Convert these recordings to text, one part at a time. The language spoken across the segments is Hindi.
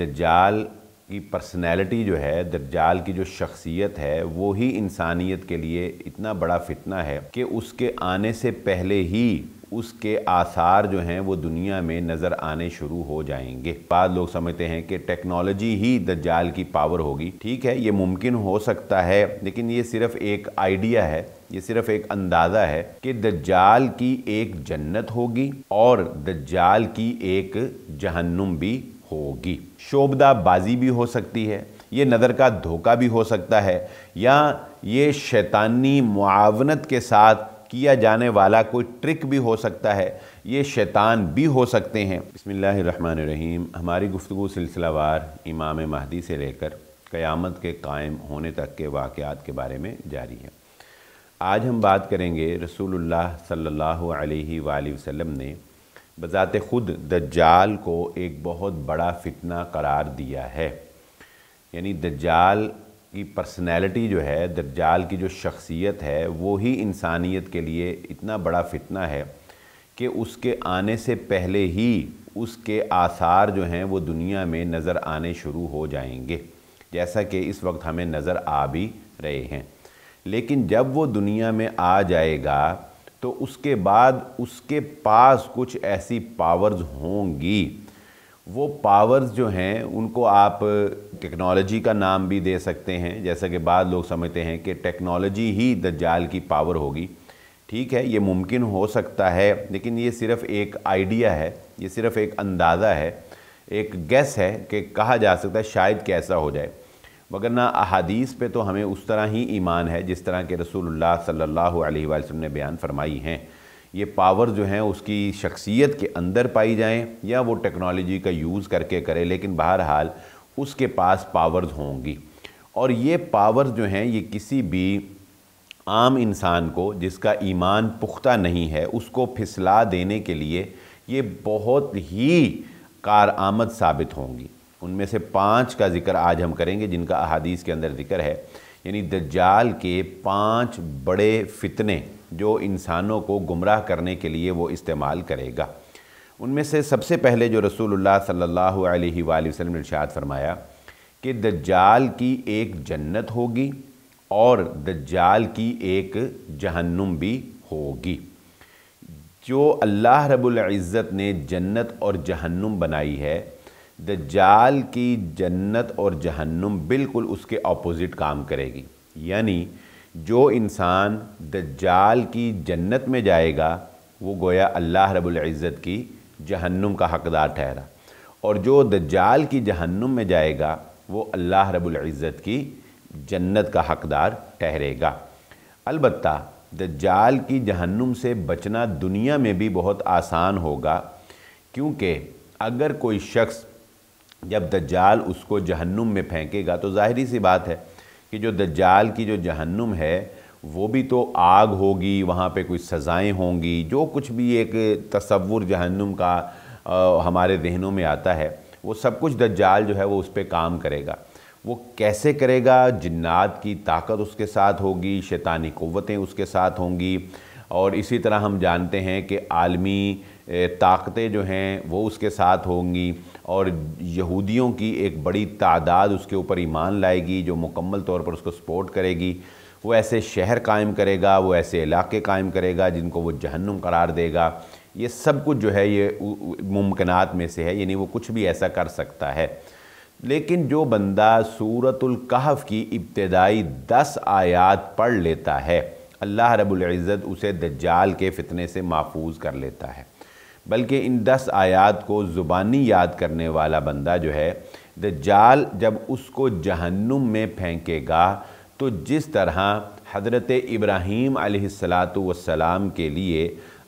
दज्जाल की पर्सनैलिटी जो है दज्जाल की जो शख्सियत है वो ही इंसानियत के लिए इतना बड़ा फितना है कि उसके आने से पहले ही उसके आसार जो हैं वो दुनिया में नज़र आने शुरू हो जाएंगे बाद लोग समझते हैं कि टेक्नोलॉजी ही दज्जाल की पावर होगी ठीक है ये मुमकिन हो सकता है लेकिन ये सिर्फ एक आइडिया है ये सिर्फ एक अंदाज़ा है कि दज्जाल की एक जन्नत होगी और दज्जाल की एक जहन्नुम भी होगी शोबदाबाजी भी हो सकती है ये नज़र का धोखा भी हो सकता है या ये शैतानी मुआवनत के साथ किया जाने वाला कोई ट्रिक भी हो सकता है ये शैतान भी हो सकते हैं बसमीम हमारी गुफ्तु सिलसिलावार इमाम महदी से लेकर क़यामत के कायम होने तक के वाक़ात के बारे में जारी है आज हम बात करेंगे रसूलुल्लाह सल्लल्लाहु अलैहि वसल्लम ने बज़ात ख़ुद जाल को एक बहुत बड़ा फितना करार दिया है यानी जाल की पर्सनैलिटी जो है जाल की जो शख्सियत है वो ही इंसानियत के लिए इतना बड़ा फितना है कि उसके आने से पहले ही उसके आसार जो हैं वो दुनिया में नज़र आने शुरू हो जाएंगे जैसा कि इस वक्त हमें नज़र आ भी रहे हैं लेकिन जब वो दुनिया में आ जाएगा तो उसके बाद उसके पास कुछ ऐसी पावर्स होंगी वो पावर्स जो हैं उनको आप टेक्नोलॉजी का नाम भी दे सकते हैं जैसा कि बाद लोग समझते हैं कि टेक्नोलॉजी ही द जाल की पावर होगी ठीक है ये मुमकिन हो सकता है लेकिन ये सिर्फ़ एक आइडिया है ये सिर्फ़ एक अंदाज़ा है एक गैस है कि कहा जा सकता है शायद कैसा हो जाए वगरना अहादीस पे तो हमें उस तरह ही ईमान है जिस तरह के रसूलुल्लाह सल्लल्लाहु अलैहि वसल्लम ने बयान फरमाई हैं ये पावर जो हैं उसकी शख्सियत के अंदर पाई जाएँ या वो टेक्नोलॉजी का यूज़ करके करें लेकिन बहरहाल उसके पास पावर्स होंगी और ये पावर्स जो हैं ये किसी भी आम इंसान को जिसका ईमान पुख्ता नहीं है उसको फिसला देने के लिए ये बहुत ही कार आमद साबित होंगी उनमें से पाँच का जिक्र आज हम करेंगे जिनका अहादीस के अंदर जिक्र है यानी दज्जाल के पांच बड़े फितने जो इंसानों को गुमराह करने के लिए वो इस्तेमाल करेगा उनमें से सबसे पहले जो रसूलुल्लाह सल्लल्लाहु अलैहि वसल्लम ने इरशाद फरमाया कि दज्जाल की एक जन्नत होगी और दज्जाल की एक जहन्नुम भी होगी जो अल्लाह रब्बुल इज़्ज़त ने जन्नत और जहन्नुम बनाई है दज्जाल की जन्नत और जहन्नुम बिल्कुल उसके अपोज़िट काम करेगी यानी जो इंसान दज्जाल की जन्नत में जाएगा वो गोया अल्लाह रब्बुल इज़्ज़त की जहन्नुम का हकदार ठहरा और जो दज्जाल की जहन्नुम में जाएगा वो अल्लाह रब्बुल इज़्ज़त की जन्नत का हकदार ठहरेगा अलबत् दज्जाल की जहन्नुम से बचना दुनिया में भी बहुत आसान होगा क्योंकि अगर कोई शख्स जब दज्जाल उसको जहन्नुम में फेंकेगा तो ज़ाहरी सी बात है कि जो दज्जाल की जो जहन्नुम है वो भी तो आग होगी वहाँ पे कुछ सज़ाएं होंगी जो कुछ भी एक तस्वुर जहन्नुम का आ, हमारे जहनों में आता है वो सब कुछ दज्जाल जो है वो उस पर काम करेगा वो कैसे करेगा जिन्नात की ताकत उसके साथ होगी शैतानी क़वतें उसके साथ होंगी और इसी तरह हम जानते हैं कि आलमी ताकतें जो हैं वो उसके साथ होंगी और यहूदियों की एक बड़ी तादाद उसके ऊपर ईमान लाएगी जो मुकम्मल तौर पर उसको सपोर्ट करेगी वो ऐसे शहर कायम करेगा वो ऐसे इलाके कायम करेगा जिनको वो जहन्नुम करार देगा ये सब कुछ जो है ये मुमकिन में से है यानी वो कुछ भी ऐसा कर सकता है लेकिन जो बंदा सूरतुल कहफ की इब्तदाई दस आयात पढ़ लेता है अल्लाह रब्ज़त उसे दज्जाल के फितने से महफूज कर लेता है बल्कि इन दस आयात को ज़ुबानी याद करने वाला बंदा जो है द जाल जब उसको जहन्नुम में फेंकेगा तो जिस तरह हज़रत इब्राहीम सलाम के लिए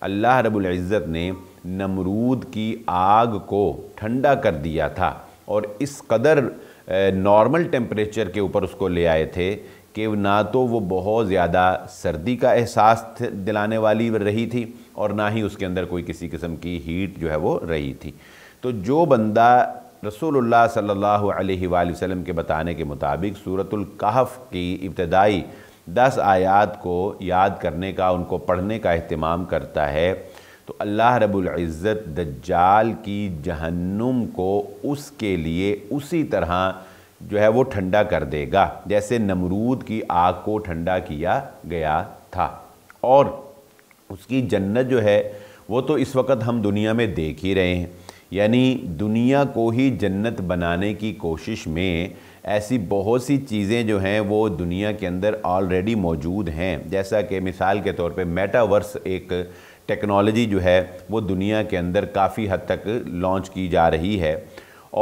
अल्लाह रबुल्ज़त ने नमरूद की आग को ठंडा कर दिया था और इस कदर नॉर्मल टेम्परेचर के ऊपर उसको ले आए थे कि ना तो वो बहुत ज़्यादा सर्दी का एहसास दिलाने वाली रही थी और ना ही उसके अंदर कोई किसी किस्म की हीट जो है वो रही थी तो जो बंदा रसूलुल्लाह सल्लल्लाहु अलैहि वसल्लम के बताने के मुताबिक सूरतुल कहफ की इब्तदाई दस आयात को याद करने का उनको पढ़ने का अहतमाम करता है तो अल्लाह रबुल्ज़त दज्जाल की जहन्नुम को उसके लिए उसी तरह जो है वो ठंडा कर देगा जैसे नमरूद की आग को ठंडा किया गया था और उसकी जन्नत जो है वो तो इस वक्त हम दुनिया में देख ही रहे हैं यानी दुनिया को ही जन्नत बनाने की कोशिश में ऐसी बहुत सी चीज़ें जो हैं वो दुनिया के अंदर ऑलरेडी मौजूद हैं जैसा कि मिसाल के तौर पे मेटावर्स एक टेक्नोलॉजी जो है वो दुनिया के अंदर काफ़ी हद तक लॉन्च की जा रही है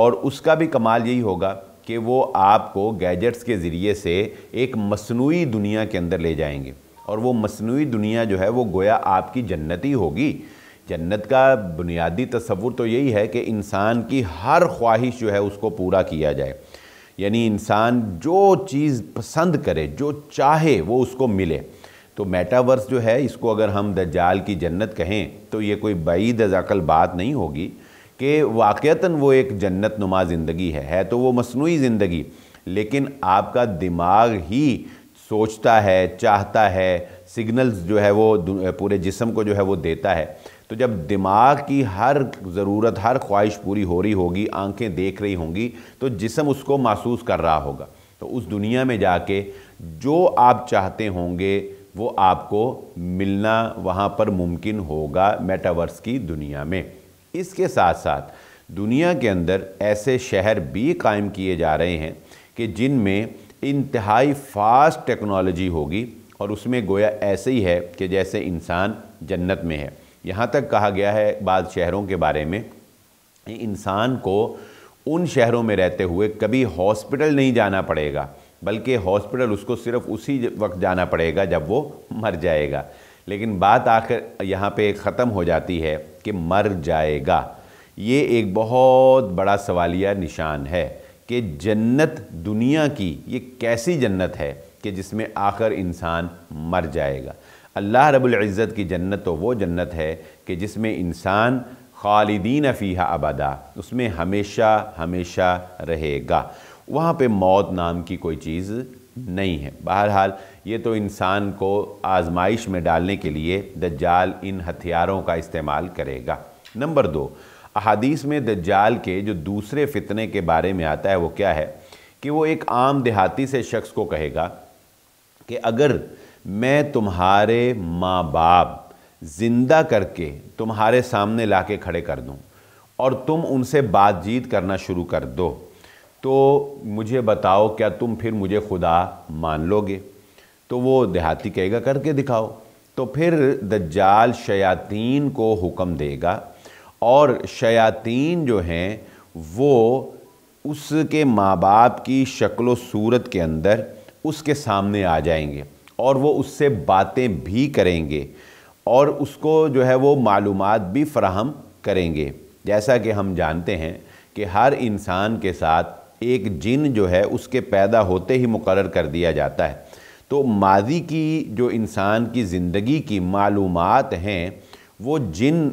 और उसका भी कमाल यही होगा कि वो आपको गैजेट्स के ज़रिए से एक मसनू दुनिया के अंदर ले जाएंगे और वो मसनू दुनिया जो है वो गोया आपकी जन्नती होगी जन्नत का बुनियादी तस्वुर तो यही है कि इंसान की हर ख्वाहिश जो है उसको पूरा किया जाए यानी इंसान जो चीज़ पसंद करे जो चाहे वो उसको मिले तो मेटावर्स जो है इसको अगर हम दजाल की जन्नत कहें तो ये कोई बईद अजाकल बात नहीं होगी कि वाक़ता वो एक जन्नत नुमा ज़िंदगी है है तो वो मसनू ज़िंदगी लेकिन आपका दिमाग ही सोचता है चाहता है सिग्नल्स जो है वो पूरे जिसम को जो है वो देता है तो जब दिमाग की हर ज़रूरत हर ख्वाहिश पूरी हो रही होगी आंखें देख रही होंगी तो जिसम उसको महसूस कर रहा होगा तो उस दुनिया में जाके जो आप चाहते होंगे वो आपको मिलना वहाँ पर मुमकिन होगा मेटावर्स की दुनिया में इसके साथ साथ दुनिया के अंदर ऐसे शहर भी कायम किए जा रहे हैं कि जिनमें इंतहाई फास्ट टेक्नोलॉजी होगी और उसमें गोया ऐसे ही है कि जैसे इंसान जन्नत में है यहाँ तक कहा गया है बाद शहरों के बारे में इंसान को उन शहरों में रहते हुए कभी हॉस्पिटल नहीं जाना पड़ेगा बल्कि हॉस्पिटल उसको सिर्फ उसी वक्त जाना पड़ेगा जब वो मर जाएगा लेकिन बात आखिर यहाँ पे ख़त्म हो जाती है कि मर जाएगा ये एक बहुत बड़ा सवालिया निशान है कि जन्नत दुनिया की ये कैसी जन्नत है कि जिसमें आखिर इंसान मर जाएगा अल्लाह इज़्ज़त की जन्नत तो वो जन्नत है कि जिसमें इंसान खालिदीन फ़ीहा आबादा उसमें हमेशा हमेशा रहेगा वहाँ पे मौत नाम की कोई चीज़ नहीं है बहरहाल ये तो इंसान को आजमाइश में डालने के लिए दज्जाल इन हथियारों का इस्तेमाल करेगा नंबर दो अहादीस में दज्जाल के जो दूसरे फितने के बारे में आता है वो क्या है कि वो एक आम देहाती से शख्स को कहेगा कि अगर मैं तुम्हारे माँ बाप ज़िंदा करके तुम्हारे सामने ला के खड़े कर दूँ और तुम उनसे बातचीत करना शुरू कर दो तो मुझे बताओ क्या तुम फिर मुझे खुदा मान लोगे तो वो देहाती कहेगा करके दिखाओ तो फिर दज्जाल शयातीन को हुक्म देगा और शयातीन जो हैं वो उसके माँ बाप की शक्ल सूरत के अंदर उसके सामने आ जाएंगे और वो उससे बातें भी करेंगे और उसको जो है वो मालूम भी फ्राहम करेंगे जैसा कि हम जानते हैं कि हर इंसान के साथ एक जिन जो है उसके पैदा होते ही मुकर कर दिया जाता है तो माजी की जो इंसान की ज़िंदगी की मालूम हैं वो जिन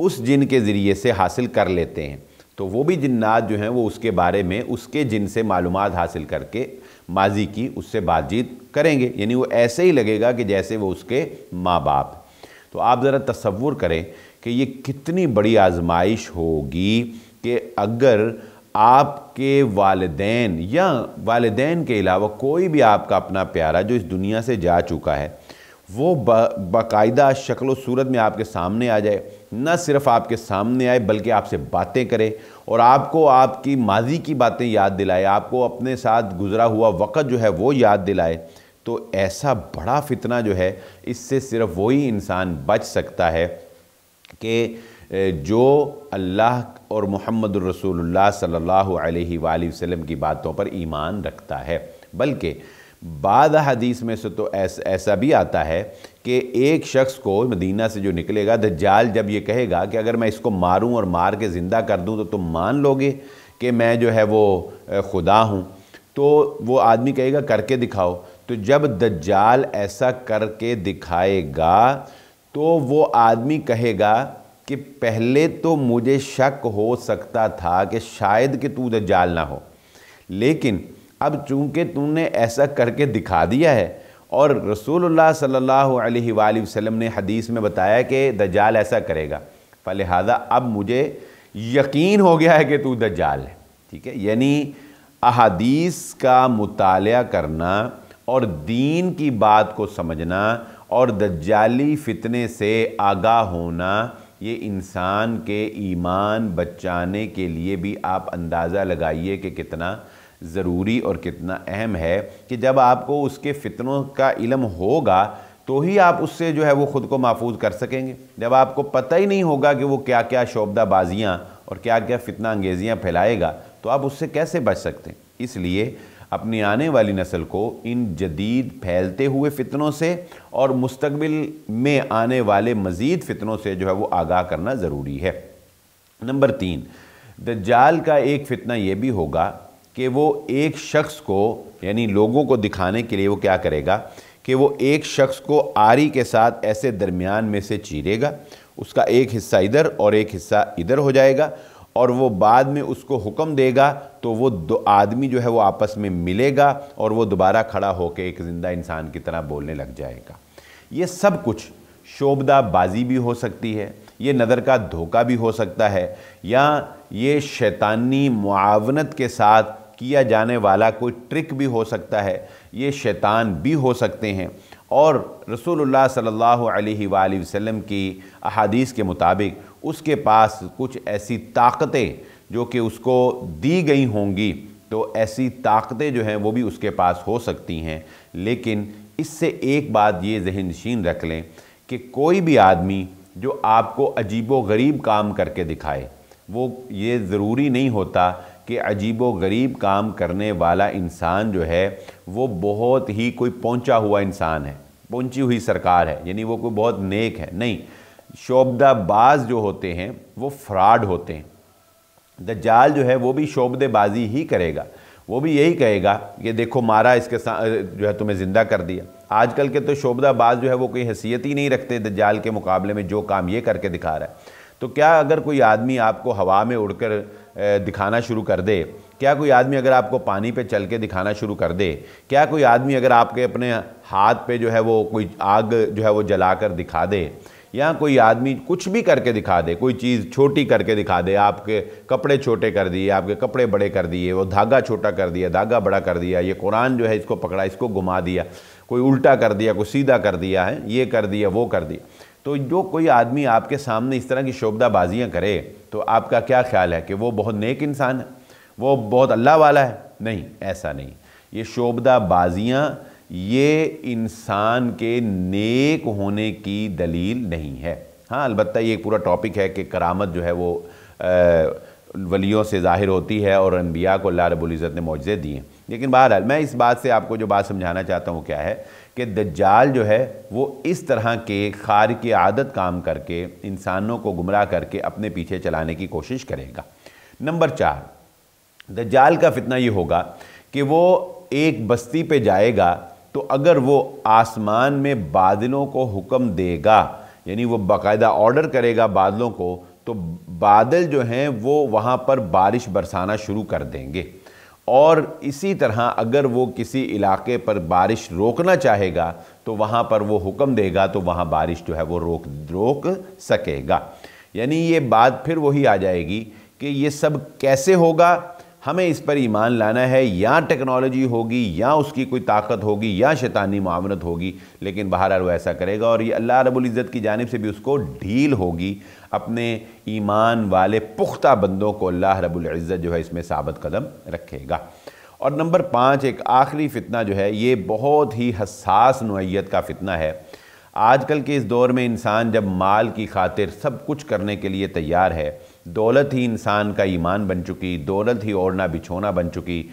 उस जिन के ज़रिए से हासिल कर लेते हैं तो वो भी जिन्नात जो हैं वो उसके बारे में उसके जिन से मालूम हासिल करके माजी की उससे बातचीत करेंगे यानी वो ऐसे ही लगेगा कि जैसे वो उसके माँ बाप तो आप ज़रा तस्वुर करें कि ये कितनी बड़ी आजमाइश होगी कि अगर आपके वालदेन या वालदेन के अलावा कोई भी आपका अपना प्यारा जो इस दुनिया से जा चुका है वो बाकायदा शक्ल सूरत में आपके सामने आ जाए न सिर्फ आपके सामने आए बल्कि आपसे बातें करे और आपको आपकी माजी की बातें याद दिलाए आपको अपने साथ गुज़रा हुआ वक़्त जो है वो याद दिलाए तो ऐसा बड़ा फितना जो है इससे सिर्फ वही इंसान बच सकता है कि जो अल्लाह और मोहम्मद रसूलुल्लाह सल्लल्लाहु अलैहि वसल्लम की बातों पर ईमान रखता है बल्कि बाद हदीस में से तो ऐस, ऐसा भी आता है कि एक शख्स को मदीना से जो निकलेगा दज्जाल जब ये कहेगा कि अगर मैं इसको मारूं और मार के ज़िंदा कर दूं तो तुम मान लोगे कि मैं जो है वो खुदा हूं तो वो आदमी कहेगा करके दिखाओ तो जब दज्जाल ऐसा करके दिखाएगा तो वो आदमी कहेगा कि पहले तो मुझे शक हो सकता था कि शायद कि तू दज्जाल ना हो लेकिन अब चूंकि तुमने ऐसा करके दिखा दिया है और रसूलुल्लाह सल्लल्लाहु अलैहि वसल्लम ने हदीस में बताया कि दज्जाल ऐसा करेगा फलिहाजा अब मुझे यकीन हो गया है कि तू दज्जाल है ठीक है यानी अहादीस का मुताल करना और दीन की बात को समझना और दज्जाली फितने से आगा होना ये इंसान के ईमान बचाने के लिए भी आप अंदाज़ा लगाइए कि कितना ज़रूरी और कितना अहम है कि जब आपको उसके फितनों का इलम होगा तो ही आप उससे जो है वो ख़ुद को महफूज कर सकेंगे जब आपको पता ही नहीं होगा कि वो क्या क्या शोबदाबाजियाँ और क्या क्या फितना अंगेजियाँ फैलाएगा तो आप उससे कैसे बच सकते हैं इसलिए अपनी आने वाली नस्ल को इन जदीद फैलते हुए फितनों से और मुस्तबिल में आने वाले मज़ीद फितनों से जो है वो आगाह करना ज़रूरी है नंबर तीन जाल का एक फितना ये भी होगा कि वो एक शख्स को यानी लोगों को दिखाने के लिए वो क्या करेगा कि वो एक शख्स को आरी के साथ ऐसे दरमियान में से चीरेगा उसका एक हिस्सा इधर और एक हिस्सा इधर हो जाएगा और वो बाद में उसको हुक्म देगा तो वो दो आदमी जो है वो आपस में मिलेगा और वो दोबारा खड़ा होकर एक ज़िंदा इंसान की तरह बोलने लग जाएगा ये सब कुछ शोबदाबाजी भी हो सकती है ये नज़र का धोखा भी हो सकता है या ये शैतानी मुआवनत के साथ किया जाने वाला कोई ट्रिक भी हो सकता है ये शैतान भी हो सकते हैं और रसूलुल्लाह सल्लल्लाहु अलैहि वसल्लम की अहादीस के मुताबिक उसके पास कुछ ऐसी ताकतें जो कि उसको दी गई होंगी तो ऐसी ताकतें जो हैं वो भी उसके पास हो सकती हैं लेकिन इससे एक बात ये जहन नशीन रख लें कि कोई भी आदमी जो आपको अजीब व गरीब काम करके दिखाए वो ये ज़रूरी नहीं होता कि अजीब व गरीब काम करने वाला इंसान जो है वो बहुत ही कोई पहुंचा हुआ इंसान है पहुंची हुई सरकार है यानी वो कोई बहुत नेक है नहीं शोबदाबाज जो होते हैं वो फ्रॉड होते हैं द जाल जो है वो भी शोबदेबाजी ही करेगा वो भी यही कहेगा कि देखो मारा इसके साथ जो है तुम्हें ज़िंदा कर दिया आजकल के तो शोबदाबाज जो है वो कोई हैसियत ही नहीं रखते जाल के मुकाबले में जो काम ये करके दिखा रहा है तो क्या अगर कोई आदमी आपको हवा में उड़कर दिखाना शुरू कर दे क्या कोई आदमी अगर आपको पानी पे चल के दिखाना शुरू कर दे क्या कोई आदमी अगर आपके अपने हाथ पे जो है वो कोई आग जो है वो जला कर दिखा दे या कोई आदमी कुछ भी करके दिखा दे कोई चीज़ छोटी करके दिखा दे आपके कपड़े छोटे कर दिए आपके कपड़े बड़े कर दिए वो धागा छोटा कर दिया धागा बड़ा कर दिया ये कुरान जो है इसको पकड़ा इसको घुमा दिया कोई उल्टा कर दिया कोई सीधा कर दिया है ये कर दिया वो कर दिया तो जो कोई आदमी आपके सामने इस तरह की शोबदाबाजियाँ करे तो आपका क्या ख्याल है कि वो बहुत नेक इंसान है वो बहुत अल्लाह वाला है नहीं ऐसा नहीं ये शोबदाबाजियाँ ये इंसान के नेक होने की दलील नहीं है हाँ अलबत्त ये एक पूरा टॉपिक है कि करामत जो है वो आ, वलियों से ज़ाहिर होती है और अनबिया को अल्लाह रबुल्ज़त ने मुआजे दिए लेकिन बहरहाल मैं इस बात से आपको जो बात समझाना चाहता हूँ क्या है कि दज्जाल जो है वो इस तरह के खार की आदत काम करके इंसानों को गुमराह करके अपने पीछे चलाने की कोशिश करेगा नंबर चार दज्जाल का फितना ये होगा कि वो एक बस्ती पे जाएगा तो अगर वो आसमान में बादलों को हुक्म देगा यानी वो बाकायदा ऑर्डर करेगा बादलों को तो बादल जो हैं वो वहाँ पर बारिश बरसाना शुरू कर देंगे और इसी तरह अगर वो किसी इलाके पर बारिश रोकना चाहेगा तो वहाँ पर वो हुक्म देगा तो वहाँ बारिश जो है वो रोक रोक सकेगा यानी ये बात फिर वही आ जाएगी कि ये सब कैसे होगा हमें इस पर ईमान लाना है या टेक्नोलॉजी होगी या उसकी कोई ताकत होगी या शैतानी मामनत होगी लेकिन बाहर वो ऐसा करेगा और ये अल्लाह रबुल्ज़त की जानब से भी उसको ढील होगी अपने ईमान वाले पुख्ता बंदों को अल्लाह इज़्ज़त जो है इसमें साबित कदम रखेगा और नंबर पाँच एक आखिरी फितना जो है ये बहुत ही हसास नोयत का फितना है आजकल के इस दौर में इंसान जब माल की खातिर सब कुछ करने के लिए तैयार है दौलत ही इंसान का ईमान बन चुकी दौलत ही ओढ़ना बिछोना बन चुकी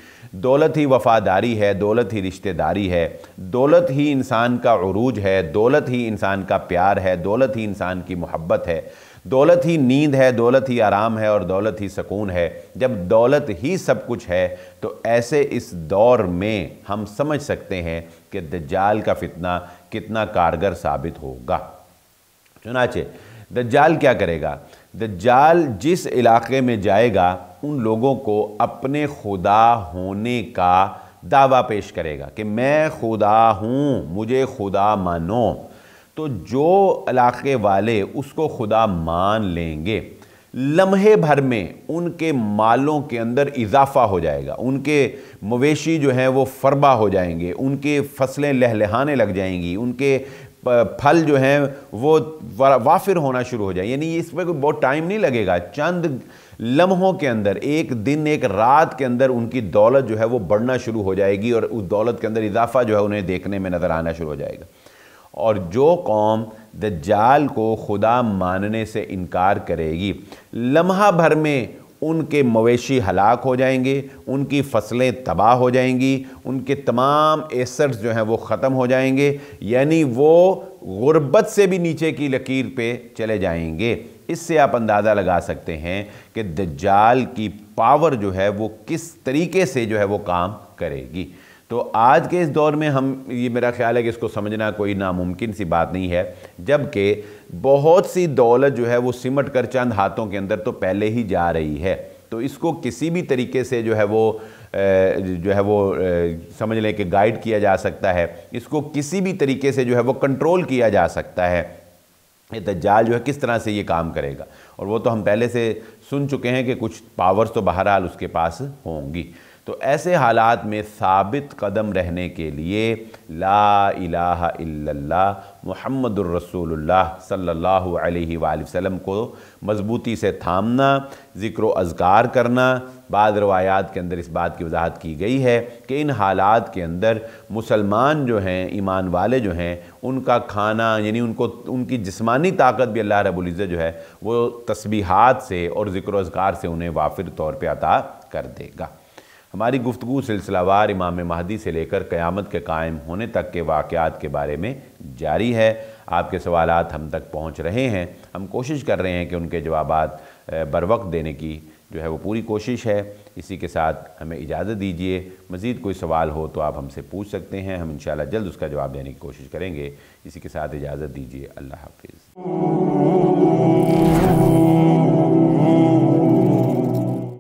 दौलत ही वफादारी है दौलत ही रिश्तेदारी है दौलत ही इंसान का अरूज है दौलत ही इंसान का प्यार है दौलत ही इंसान की मोहब्बत है दौलत ही नींद है दौलत ही आराम है और दौलत ही सुकून है जब दौलत ही सब कुछ है तो ऐसे इस दौर में हम समझ सकते हैं कि दज्जाल का फितना कितना कारगर साबित होगा चुनाचे दज्जाल क्या करेगा दज्जाल जिस इलाके में जाएगा उन लोगों को अपने खुदा होने का दावा पेश करेगा कि मैं खुदा हूँ मुझे खुदा मानो तो जो इलाके वाले उसको खुदा मान लेंगे लम्हे भर में उनके मालों के अंदर इजाफा हो जाएगा उनके मवेशी जो हैं वो फरबा हो जाएंगे उनके फसलें लहलहाने लग जाएंगी उनके फल जो हैं वो वाफिर होना शुरू हो जाए यानी इस पर कोई बहुत टाइम नहीं लगेगा चंद लम्हों के अंदर एक दिन एक रात के अंदर उनकी दौलत जो है वो बढ़ना शुरू हो जाएगी और उस दौलत के अंदर इजाफा जो है उन्हें देखने में नज़र आना शुरू हो जाएगा और जो कौम दज्जाल को खुदा मानने से इनकार करेगी लम्हा भर में उनके मवेशी हलाक हो जाएंगे उनकी फसलें तबाह हो जाएंगी उनके तमाम एसेट्स जो हैं वो ख़त्म हो जाएंगे यानी वो गुर्बत से भी नीचे की लकीर पे चले जाएंगे इससे आप अंदाज़ा लगा सकते हैं कि दज्जाल की पावर जो है वो किस तरीके से जो है वो काम करेगी तो आज के इस दौर में हम ये मेरा ख्याल है कि इसको समझना कोई नामुमकिन सी बात नहीं है जबकि बहुत सी दौलत जो है वो सिमट कर चंद हाथों के अंदर तो पहले ही जा रही है तो इसको किसी भी तरीके से जो है वो जो है वो समझ लें कि गाइड किया जा सकता है इसको किसी भी तरीके से जो है वो कंट्रोल किया जा सकता है ये दज्जाल जो है किस तरह से ये काम करेगा और वो तो हम पहले से सुन चुके हैं कि कुछ पावर्स तो बहरहाल उसके पास होंगी तो ऐसे हालात में साबित कदम रहने के लिए ला इला इल्लल्लाह मुहम्मदुर रसूलुल्लाह सल्लल्लाहु अलैहि वसल्लम को मजबूती से थामना ज़िक्र अजगार करना बाद रवायात के अंदर इस बात की वजाहत की गई है कि इन हालात के अंदर मुसलमान जो हैं ईमान वाले जो हैं उनका खाना यानी उनको उनकी जिस्मानी ताकत भी अल्लाह रबुल्ज़त जो है वो तस्बीहात से और ज़िक्र अजगार से उन्हें वाफिर तौर पर अता कर देगा हमारी गुफ्तु सिलसिलावार इमाम महदी से लेकर क़्यामत के कायम होने तक के वाक़ात के बारे में जारी है आपके सवाल हम तक पहुँच रहे हैं हम कोशिश कर रहे हैं कि उनके जवाब बर वक्त देने की जो है वो पूरी कोशिश है इसी के साथ हमें इजाज़त दीजिए मज़ीद कोई सवाल हो तो आप हमसे पूछ सकते हैं हम इन जल्द उसका जवाब देने की कोशिश करेंगे इसी के साथ इजाज़त दीजिए अल्लाह हाफिज़